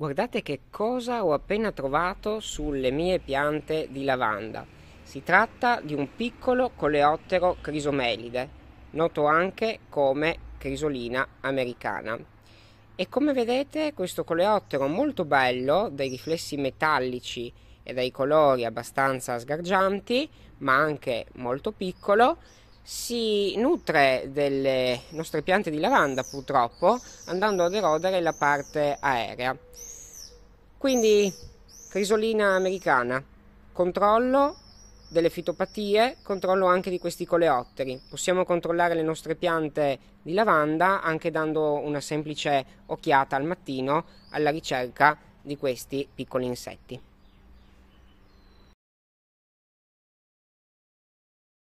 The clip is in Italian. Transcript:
Guardate che cosa ho appena trovato sulle mie piante di lavanda. Si tratta di un piccolo coleottero crisomelide, noto anche come crisolina americana. E come vedete questo coleottero molto bello, dai riflessi metallici e dai colori abbastanza sgargianti, ma anche molto piccolo, si nutre delle nostre piante di lavanda purtroppo andando ad erodere la parte aerea. Quindi crisolina americana, controllo delle fitopatie, controllo anche di questi coleotteri. Possiamo controllare le nostre piante di lavanda anche dando una semplice occhiata al mattino alla ricerca di questi piccoli insetti.